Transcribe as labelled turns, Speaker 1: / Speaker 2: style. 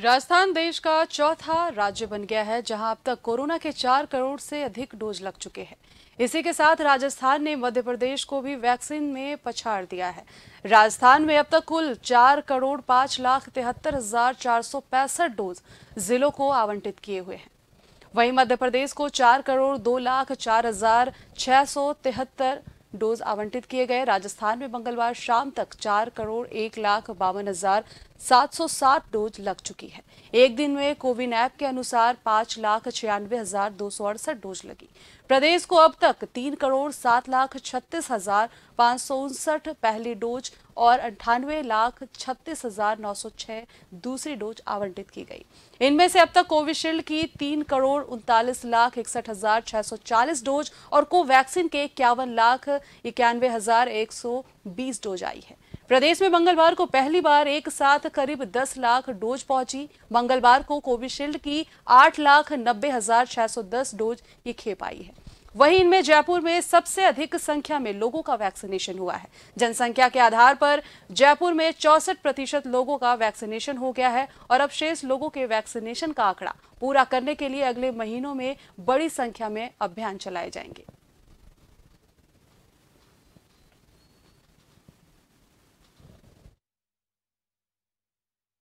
Speaker 1: राजस्थान देश का चौथा राज्य बन गया है जहां अब तक कोरोना के चार करोड़ से अधिक डोज लग चुके हैं इसी के साथ राजस्थान ने मध्य प्रदेश को भी वैक्सीन में पछाड़ दिया है राजस्थान में अब तक कुल चार करोड़ पांच लाख तिहत्तर हजार चार सौ पैंसठ डोज जिलों को आवंटित किए हुए हैं वहीं मध्य प्रदेश को चार करोड़ दो लाख चार हजार छह सौ तिहत्तर डोज आवंटित किए गए राजस्थान में मंगलवार शाम तक चार करोड़ एक लाख बावन हजार सात डोज लग चुकी है एक दिन में कोविन ऐप के अनुसार पांच लाख छियानवे हजार दो सौ अड़सठ डोज लगी प्रदेश को अब तक तीन करोड़ सात लाख छत्तीस हजार पाँच सौ उनसठ पहली डोज और अंठानवे लाख छत्तीस हजार नौ सौ छह दूसरी डोज आवंटित की गई इनमें से अब तक कोविशील्ड की तीन करोड़ उनतालीस लाख इकसठ हजार छह सौ चालीस डोज और कोवैक्सीन के इक्यावन लाख इक्यानवे हजार एक सौ बीस डोज आई है प्रदेश में मंगलवार को पहली बार एक साथ करीब 10 लाख डोज पहुंची मंगलवार को कोविशील्ड की आठ लाख नब्बे हजार छह सौ दस डोज की खेप आई है वहीं इनमें जयपुर में सबसे अधिक संख्या में लोगों का वैक्सीनेशन हुआ है जनसंख्या के आधार पर जयपुर में चौसठ प्रतिशत लोगों का वैक्सीनेशन हो गया है और अब शेष लोगों के वैक्सीनेशन का आंकड़ा पूरा करने के लिए अगले महीनों में बड़ी संख्या में अभियान चलाए जाएंगे